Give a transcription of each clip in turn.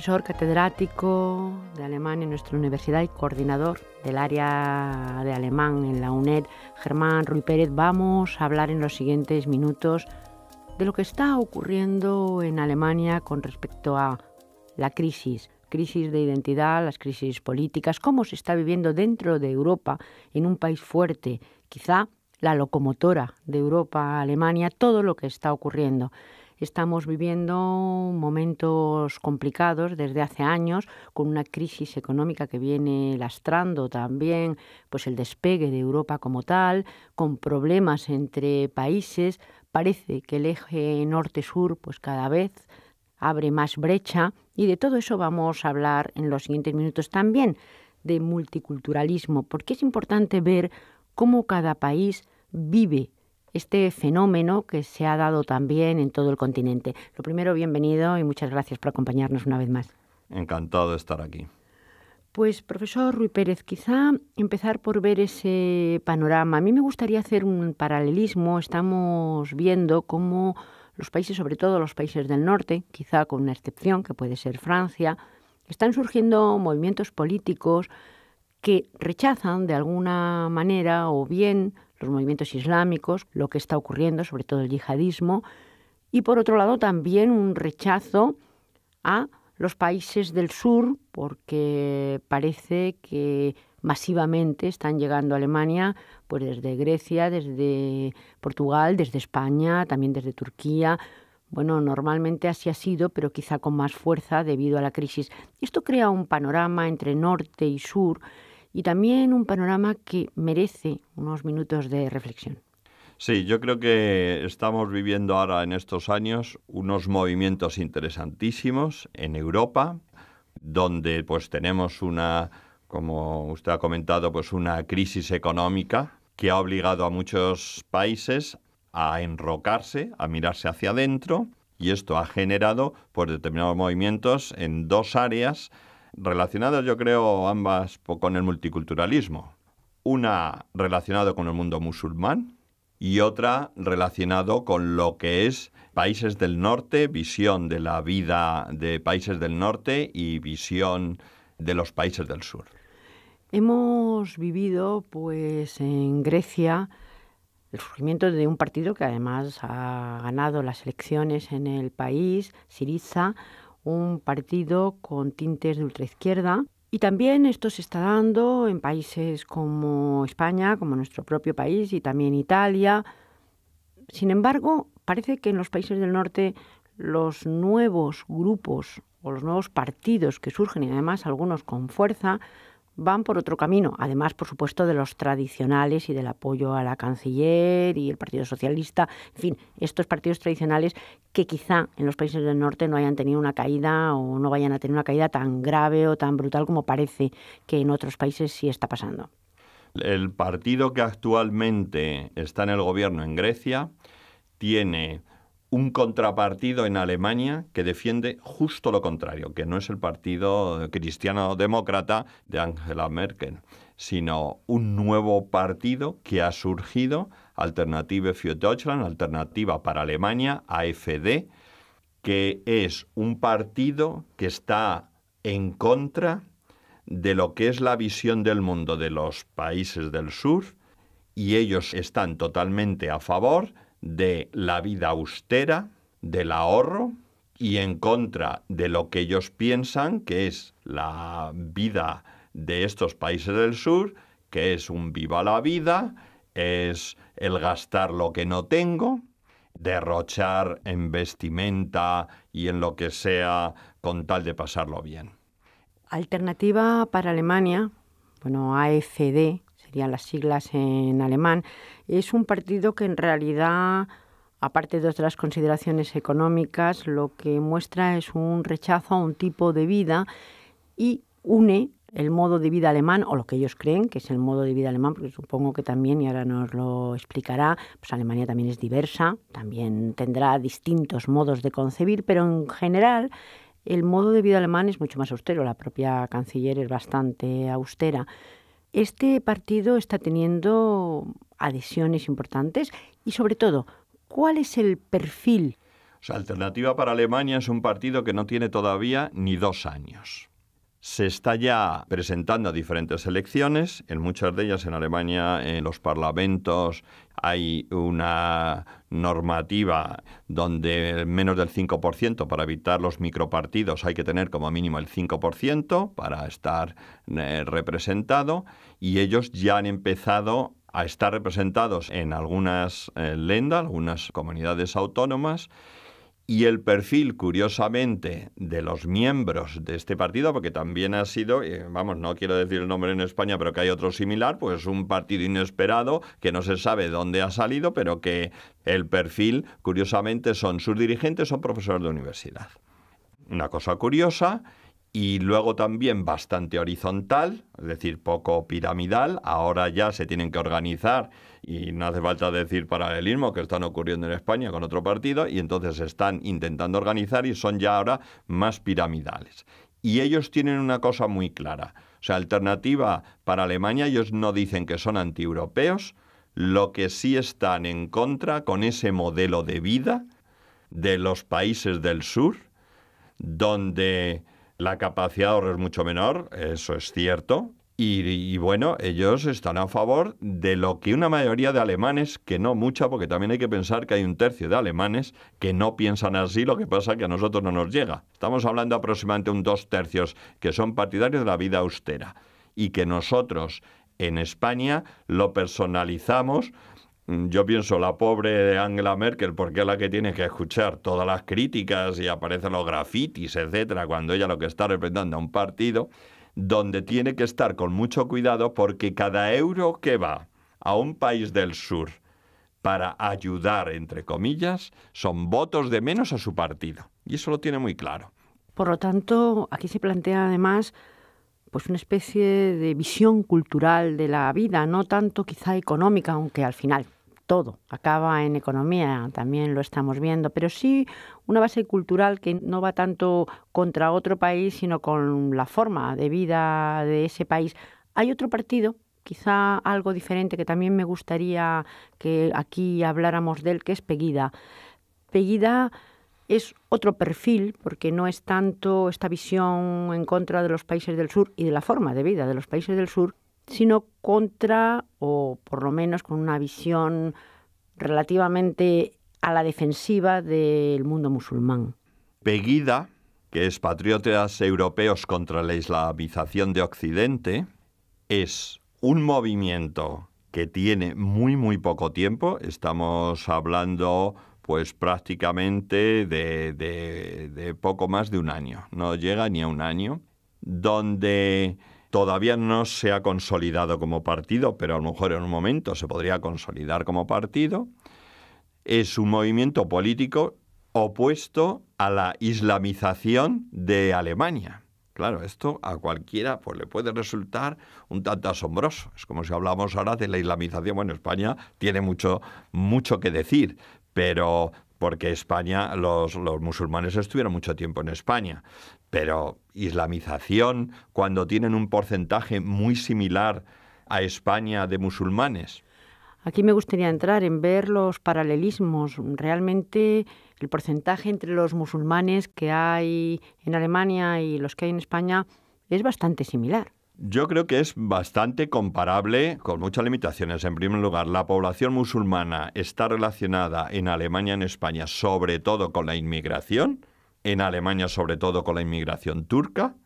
profesor catedrático de alemán en nuestra universidad y coordinador del área de alemán en la UNED, Germán Ruy Pérez, vamos a hablar en los siguientes minutos de lo que está ocurriendo en Alemania con respecto a la crisis, crisis de identidad, las crisis políticas, cómo se está viviendo dentro de Europa en un país fuerte, quizá la locomotora de Europa, Alemania, todo lo que está ocurriendo. Estamos viviendo momentos complicados desde hace años, con una crisis económica que viene lastrando también pues, el despegue de Europa como tal, con problemas entre países. Parece que el eje norte-sur pues, cada vez abre más brecha y de todo eso vamos a hablar en los siguientes minutos también de multiculturalismo, porque es importante ver cómo cada país vive este fenómeno que se ha dado también en todo el continente. Lo primero, bienvenido y muchas gracias por acompañarnos una vez más. Encantado de estar aquí. Pues, profesor Rui Pérez, quizá empezar por ver ese panorama. A mí me gustaría hacer un paralelismo. Estamos viendo cómo los países, sobre todo los países del norte, quizá con una excepción que puede ser Francia, están surgiendo movimientos políticos que rechazan de alguna manera o bien los movimientos islámicos, lo que está ocurriendo, sobre todo el yihadismo, y por otro lado también un rechazo a los países del sur, porque parece que masivamente están llegando a Alemania, pues desde Grecia, desde Portugal, desde España, también desde Turquía. Bueno, normalmente así ha sido, pero quizá con más fuerza debido a la crisis. Esto crea un panorama entre norte y sur y también un panorama que merece unos minutos de reflexión. Sí, yo creo que estamos viviendo ahora en estos años unos movimientos interesantísimos en Europa, donde pues tenemos una, como usted ha comentado, pues una crisis económica que ha obligado a muchos países a enrocarse, a mirarse hacia adentro, y esto ha generado pues determinados movimientos en dos áreas relacionadas yo creo ambas con el multiculturalismo. Una relacionada con el mundo musulmán y otra relacionado con lo que es países del norte, visión de la vida de países del norte y visión de los países del sur. Hemos vivido pues en Grecia el surgimiento de un partido que además ha ganado las elecciones en el país, Siriza, un partido con tintes de ultraizquierda. Y también esto se está dando en países como España, como nuestro propio país y también Italia. Sin embargo, parece que en los países del norte los nuevos grupos o los nuevos partidos que surgen y además algunos con fuerza van por otro camino, además, por supuesto, de los tradicionales y del apoyo a la canciller y el Partido Socialista, en fin, estos partidos tradicionales que quizá en los países del norte no hayan tenido una caída o no vayan a tener una caída tan grave o tan brutal como parece que en otros países sí está pasando. El partido que actualmente está en el gobierno en Grecia tiene un contrapartido en Alemania que defiende justo lo contrario, que no es el partido cristiano-demócrata de Angela Merkel, sino un nuevo partido que ha surgido, Alternative für Deutschland, Alternativa para Alemania, AFD, que es un partido que está en contra de lo que es la visión del mundo de los países del sur y ellos están totalmente a favor de la vida austera, del ahorro y en contra de lo que ellos piensan que es la vida de estos países del sur, que es un viva la vida, es el gastar lo que no tengo, derrochar en vestimenta y en lo que sea con tal de pasarlo bien. Alternativa para Alemania, bueno, AFD, e serían las siglas en alemán, es un partido que en realidad, aparte de otras consideraciones económicas, lo que muestra es un rechazo a un tipo de vida y une el modo de vida alemán, o lo que ellos creen que es el modo de vida alemán, porque supongo que también, y ahora nos lo explicará, pues Alemania también es diversa, también tendrá distintos modos de concebir, pero en general el modo de vida alemán es mucho más austero, la propia canciller es bastante austera. Este partido está teniendo adhesiones importantes y sobre todo, ¿cuál es el perfil? O Alternativa para Alemania es un partido que no tiene todavía ni dos años se está ya presentando a diferentes elecciones, en muchas de ellas en Alemania, en los parlamentos hay una normativa donde menos del 5% para evitar los micropartidos hay que tener como mínimo el 5% para estar eh, representado y ellos ya han empezado a estar representados en algunas eh, lendas, algunas comunidades autónomas y el perfil, curiosamente, de los miembros de este partido, porque también ha sido, eh, vamos, no quiero decir el nombre en España, pero que hay otro similar, pues un partido inesperado que no se sabe dónde ha salido, pero que el perfil, curiosamente, son sus dirigentes, son profesores de universidad. Una cosa curiosa y luego también bastante horizontal, es decir, poco piramidal. Ahora ya se tienen que organizar y no hace falta decir paralelismo que están ocurriendo en España con otro partido y entonces están intentando organizar y son ya ahora más piramidales. Y ellos tienen una cosa muy clara. O sea, alternativa para Alemania, ellos no dicen que son anti antieuropeos, lo que sí están en contra con ese modelo de vida de los países del sur, donde la capacidad de ahorro es mucho menor, eso es cierto. Y, bueno, ellos están a favor de lo que una mayoría de alemanes, que no mucha, porque también hay que pensar que hay un tercio de alemanes que no piensan así, lo que pasa que a nosotros no nos llega. Estamos hablando aproximadamente un dos tercios que son partidarios de la vida austera y que nosotros en España lo personalizamos Mm, yo pienso, la pobre Angela Merkel, porque es la que tiene que escuchar todas las críticas y aparecen los grafitis, etcétera, cuando ella lo que está representando a un partido, donde tiene que estar con mucho cuidado porque cada euro que va a un país del sur para ayudar, entre comillas, son votos de menos a su partido. Y eso lo tiene muy claro. Por lo tanto, aquí se plantea además pues una especie de visión cultural de la vida, no tanto quizá económica, aunque al final todo. Acaba en economía, también lo estamos viendo, pero sí una base cultural que no va tanto contra otro país, sino con la forma de vida de ese país. Hay otro partido, quizá algo diferente, que también me gustaría que aquí habláramos de él, que es Peguida. Peguida es otro perfil, porque no es tanto esta visión en contra de los países del sur y de la forma de vida de los países del sur, sino contra, o por lo menos con una visión relativamente a la defensiva del mundo musulmán. Peguida, que es Patriotas Europeos contra la Islamización de Occidente, es un movimiento que tiene muy, muy poco tiempo. Estamos hablando pues prácticamente de, de poco más de un año, no llega ni a un año, donde Todavía no se ha consolidado como partido, pero a lo mejor en un momento se podría consolidar como partido. Es un movimiento político opuesto a la islamización de Alemania. Claro, esto a cualquiera pues, le puede resultar un tanto asombroso. Es como si hablamos ahora de la islamización. Bueno, España tiene mucho, mucho que decir, pero porque España, los, los musulmanes estuvieron mucho tiempo en España, pero islamización cuando tienen un porcentaje muy similar a España de musulmanes. Aquí me gustaría entrar en ver los paralelismos. Realmente el porcentaje entre los musulmanes que hay en Alemania y los que hay en España es bastante similar. Yo creo que es bastante comparable con muchas limitaciones. En primer lugar, la población musulmana está relacionada en Alemania, en España, sobre todo con la inmigración, en Alemania sobre todo con la inmigración turca,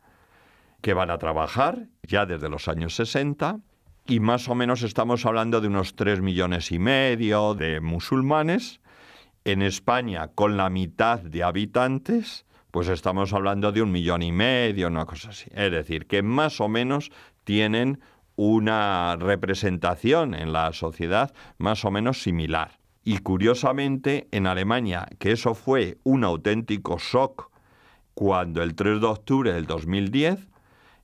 que van a trabajar ya desde los años 60, y más o menos estamos hablando de unos 3 millones y medio de musulmanes, en España con la mitad de habitantes, pues estamos hablando de un millón y medio, una cosa así. Es decir, que más o menos tienen una representación en la sociedad más o menos similar. Y curiosamente, en Alemania, que eso fue un auténtico shock cuando el 3 de octubre del 2010,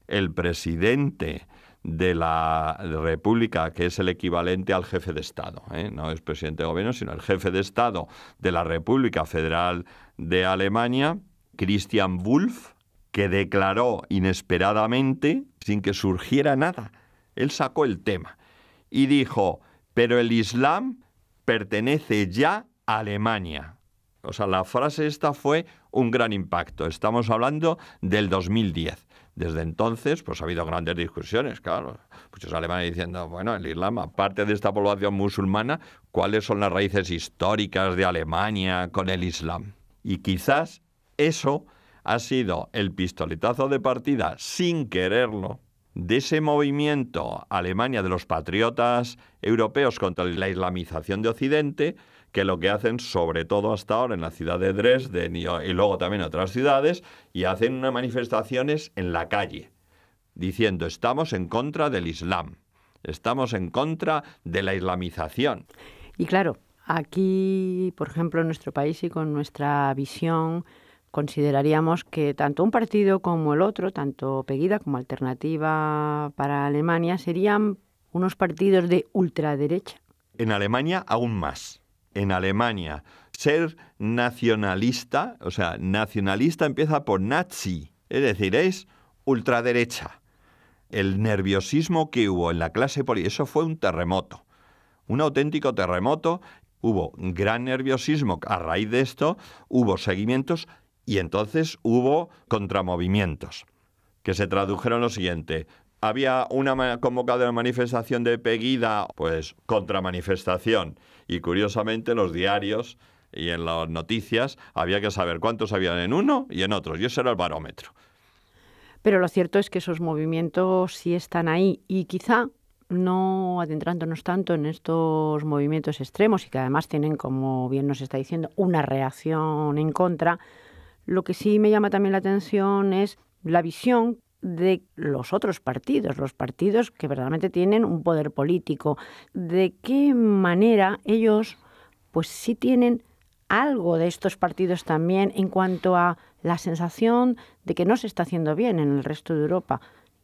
el presidente de la República, que es el equivalente al jefe de Estado, ¿eh? no es presidente de gobierno, sino el jefe de Estado de la República Federal de Alemania, Christian Wulff, que declaró inesperadamente, sin que surgiera nada, él sacó el tema y dijo, pero el Islam pertenece ya a Alemania. O sea, la frase esta fue un gran impacto. Estamos hablando del 2010. Desde entonces, pues ha habido grandes discusiones, claro. Muchos alemanes diciendo, bueno, el Islam, aparte de esta población musulmana, ¿cuáles son las raíces históricas de Alemania con el Islam? Y quizás eso ha sido el pistoletazo de partida sin quererlo de ese movimiento Alemania de los patriotas europeos contra la islamización de Occidente, que lo que hacen sobre todo hasta ahora en la ciudad de Dresden y, luego también en otras ciudades, y hacen unas manifestaciones en la calle, diciendo estamos en contra del Islam, estamos en contra de la islamización. Y claro, aquí, por ejemplo, en nuestro país y con nuestra visión consideraríamos que tanto un partido como el otro, tanto Pegida como Alternativa para Alemania, serían unos partidos de ultraderecha. En Alemania aún más. En Alemania, ser nacionalista, o sea, nacionalista empieza por nazi, es decir, es ultraderecha. El nerviosismo que hubo en la clase política, eso fue un terremoto, un auténtico terremoto. Hubo gran nerviosismo a raíz de esto, hubo seguimientos y entonces hubo contramovimientos que se tradujeron lo siguiente. Había una convocada manifestación de Peguida, pues contramanifestación. Y curiosamente los diarios y en las noticias había que saber cuántos habían en uno y en otros. Y ese era el barómetro. Pero lo cierto es que esos movimientos sí están ahí y quizá no adentrándonos tanto en estos movimientos extremos y que además tienen, como bien nos está diciendo, una reacción en contra, lo que sí me llama también la atención es la visión de los otros partidos, los partidos que verdaderamente tienen un poder político, de qué manera ellos pues sí tienen algo de estos partidos también en cuanto a la sensación de que no se está haciendo bien en el resto de Europa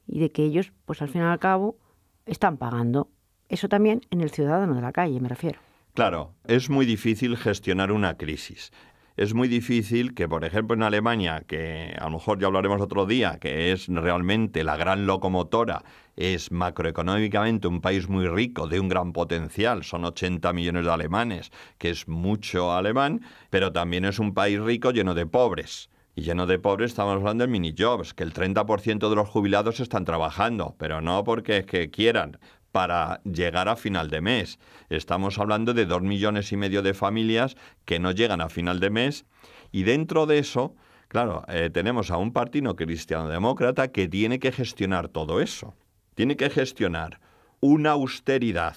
y de que ellos pues al fin y al cabo están pagando. Eso también en el ciudadano de la calle, me refiero. Claro, es muy difícil gestionar una crisis es muy difícil que, por ejemplo, en Alemania, que a lo mejor ya hablaremos otro día, que es realmente la gran locomotora, es macroeconómicamente un país muy rico, de un gran potencial, son 80 millones de alemanes, que es mucho alemán, pero también es un país rico lleno de pobres. Y lleno de pobres estamos hablando de mini jobs, que el 30% de los jubilados están trabajando, pero no porque quieran, para llegar a final de mes. Estamos hablando de dos millones y medio de familias que no llegan a final de mes y dentro de eso, claro, eh, tenemos a un partido cristiano-demócrata que tiene que gestionar todo eso. Tiene que gestionar una austeridad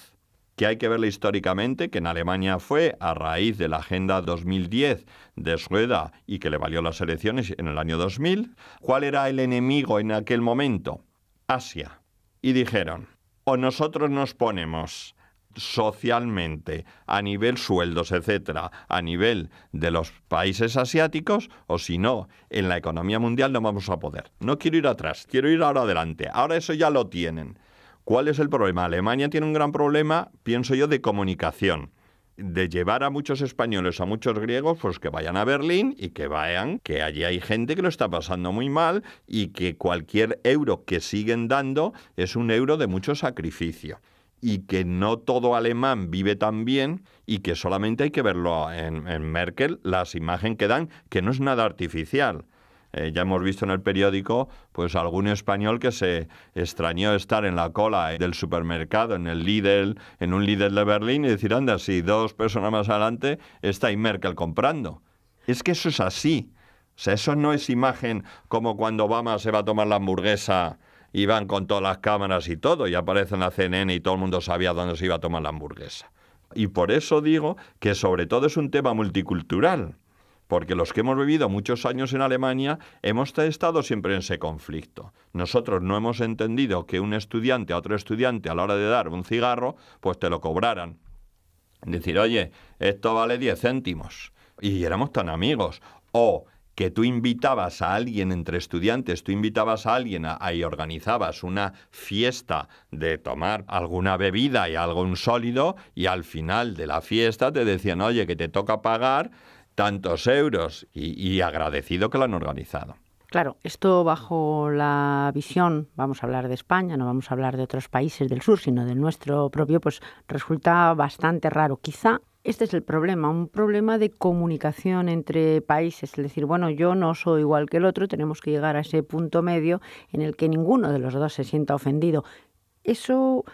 que hay que verla históricamente, que en Alemania fue a raíz de la Agenda 2010 de Sueda y que le valió las elecciones en el año 2000. ¿Cuál era el enemigo en aquel momento? Asia. Y dijeron, o nosotros nos ponemos socialmente, a nivel sueldos, etcétera, a nivel de los países asiáticos, o si no, en la economía mundial no vamos a poder. No quiero ir atrás, quiero ir ahora adelante. Ahora eso ya lo tienen. ¿Cuál es el problema? Alemania tiene un gran problema, pienso yo, de comunicación de llevar a muchos españoles, a muchos griegos, pues que vayan a Berlín y que vayan, que allí hay gente que lo está pasando muy mal y que cualquier euro que siguen dando es un euro de mucho sacrificio y que no todo alemán vive tan bien y que solamente hay que verlo en, en Merkel, las imágenes que dan, que no es nada artificial. Eh, ya hemos visto en el periódico pues algún español que se extrañó estar en la cola eh, del supermercado, en el Lidl, en un Lidl de Berlín y decir, anda, si dos personas más adelante está ahí Merkel comprando. Es que eso es así. O sea, eso no es imagen como cuando Obama se va a tomar la hamburguesa y van con todas las cámaras y todo y aparece en la CNN y todo el mundo sabía dónde se iba a tomar la hamburguesa. Y por eso digo que sobre todo es un tema multicultural porque los que hemos vivido muchos años en Alemania hemos estado siempre en ese conflicto. Nosotros no hemos entendido que un estudiante a otro estudiante a la hora de dar un cigarro, pues te lo cobraran. Decir, oye, esto vale 10 céntimos. Y éramos tan amigos. O que tú invitabas a alguien entre estudiantes, tú invitabas a alguien y organizabas una fiesta de tomar alguna bebida y algún sólido y al final de la fiesta te decían, oye, que te toca pagar tantos euros y, agradecido que lo han organizado. Claro, esto bajo la visión, vamos a hablar de España, no vamos a hablar de otros países del sur, sino del nuestro propio, pues resulta bastante raro. Quizá este es el problema, un problema de comunicación entre países, es decir, bueno, yo no soy igual que el otro, tenemos que llegar a ese punto medio en el que ninguno de los dos se sienta ofendido. Eso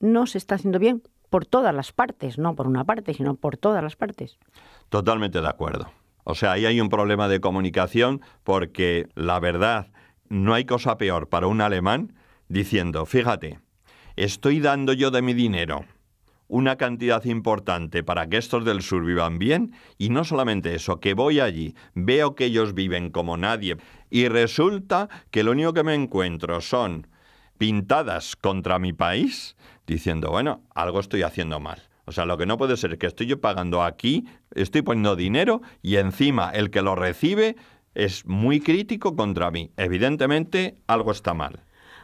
no se está haciendo bien, por todas las partes, no por una parte, sino por todas las partes. Totalmente de acuerdo. O sea, ahí hay un problema de comunicación porque la verdad, no hay cosa peor para un alemán diciendo, fíjate, estoy dando yo de mi dinero una cantidad importante para que estos del sur vivan bien y no solamente eso, que voy allí, veo que ellos viven como nadie y resulta que lo único que me encuentro son pintadas contra mi país, diciendo, bueno, algo estoy haciendo mal. O sea, lo que no puede ser es que estoy yo pagando aquí, estoy poniendo dinero y encima el que lo recibe es muy crítico contra mí. Evidentemente, algo está mal.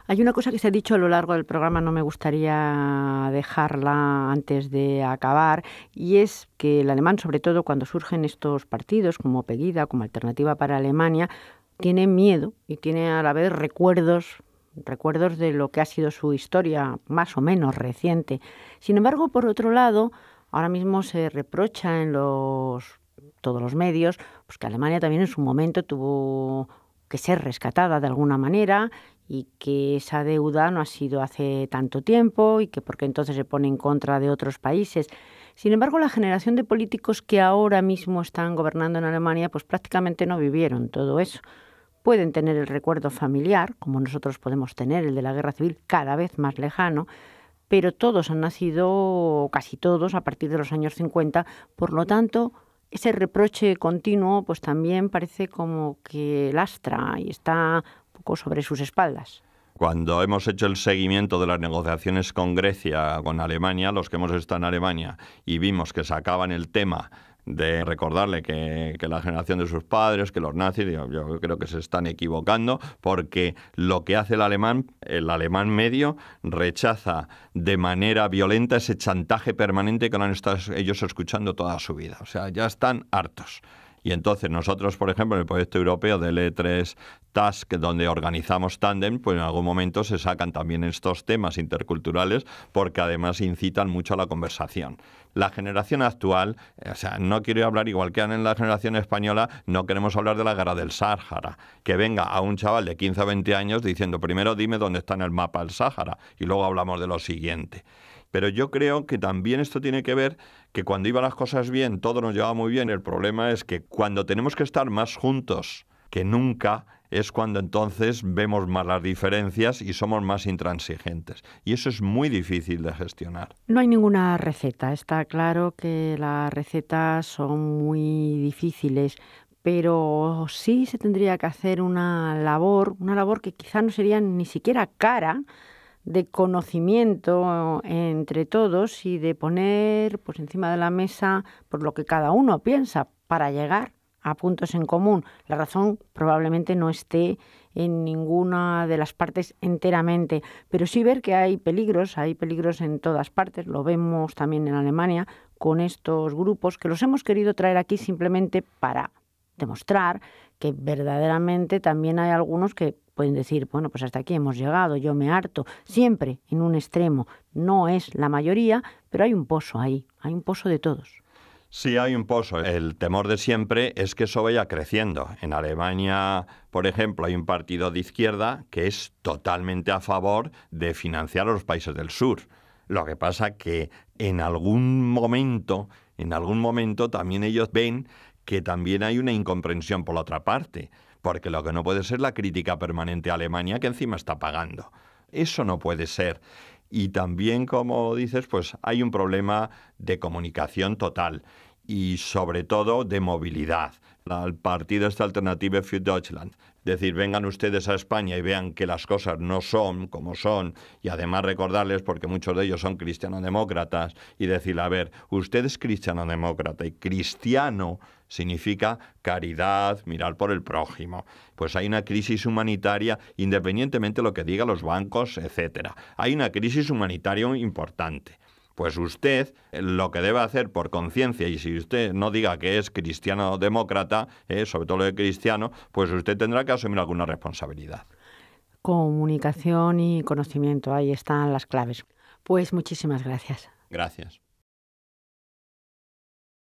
Hay una cosa que se ha dicho a lo largo del programa, no me gustaría dejarla antes de acabar, y es que el alemán, sobre todo cuando surgen estos partidos como Pegida, como alternativa para Alemania, tiene miedo y tiene a la vez recuerdos recuerdos de lo que ha sido su historia más o menos reciente. Sin embargo, por otro lado, ahora mismo se reprocha en todos los medios pues, que Alemania también en su momento tuvo que ser rescatada de alguna manera y que esa deuda no ha sido hace tanto tiempo y que porque entonces se pone en contra de otros países. Sin embargo, la generación de políticos que ahora mismo están gobernando en Alemania pues prácticamente no vivieron todo eso pueden tener el recuerdo familiar, como nosotros podemos tener el de la guerra civil, cada vez más lejano, pero todos han nacido, casi todos, a partir de los años 50, por lo tanto, ese reproche continuo pues también parece como que lastra y está un poco sobre sus espaldas. Cuando hemos hecho el seguimiento de las negociaciones con Grecia, con Alemania, los que hemos estado en Alemania, y vimos que sacaban el tema de recordarle que, que, la generación de sus padres, que los nazis, yo, creo que se están equivocando, porque lo que hace el alemán, el alemán medio, rechaza de manera violenta ese chantaje permanente que han estado ellos escuchando toda su vida. O sea, ya están hartos. Y entonces nosotros, por ejemplo, en el proyecto europeo de E3 Task, donde organizamos tandem, pues en algún momento se sacan también estos temas interculturales porque además incitan mucho a la conversación. La generación actual, o sea, no quiero hablar igual que en la generación española, no queremos hablar de la guerra del Sáhara. Que venga a un chaval de 15 a 20 años diciendo, primero dime dónde está en el mapa el Sáhara y luego hablamos de lo siguiente. Pero yo creo que también esto tiene que ver que cuando iban las cosas bien, todo nos llevaba muy bien. El problema es que cuando tenemos que estar más juntos que nunca, es cuando entonces vemos más las diferencias y somos más intransigentes. Y eso es muy difícil de gestionar. No hay ninguna receta. Está claro que las recetas son muy difíciles, pero sí se tendría que hacer una labor, una labor que quizá no sería ni siquiera cara de conocimiento entre todos y de poner pues encima de la mesa por lo que cada uno piensa para llegar a puntos en común. La razón probablemente no esté en ninguna de las partes enteramente, pero sí ver que hay peligros, hay peligros en todas partes, lo vemos también en Alemania con estos grupos que los hemos querido traer aquí simplemente para demostrar que verdaderamente también hay algunos que Pueden decir, bueno, pues hasta aquí hemos llegado, yo me harto, siempre en un extremo. No es la mayoría, pero hay un pozo ahí, hay un pozo de todos. Sí, hay un pozo. El temor de siempre es que eso vaya creciendo. En Alemania, por ejemplo, hay un partido de izquierda que es totalmente a favor de financiar a los países del sur. Lo que pasa que en algún momento, en algún momento también ellos ven que también hay una incomprensión por la otra parte. Porque lo que no puede ser la crítica permanente a Alemania que encima está pagando. Eso no puede ser. Y también, como dices, pues hay un problema de comunicación total y sobre todo de movilidad. El partido este Alternative für Deutschland decir, vengan ustedes a España y vean que las cosas no son como son, y además recordarles, porque muchos de ellos son cristianodemócratas, y decir, a ver, usted es cristianodemócrata y cristiano significa caridad, mirar por el prójimo. Pues hay una crisis humanitaria, independientemente de lo que digan los bancos, etcétera. Hay una crisis humanitaria importante. Pues usted eh, lo que debe hacer por conciencia, y si usted no diga que es cristiano demócrata, eh, sobre todo lo de cristiano, pues usted tendrá que asumir alguna responsabilidad. Comunicación y conocimiento, ahí están las claves. Pues muchísimas gracias. Gracias.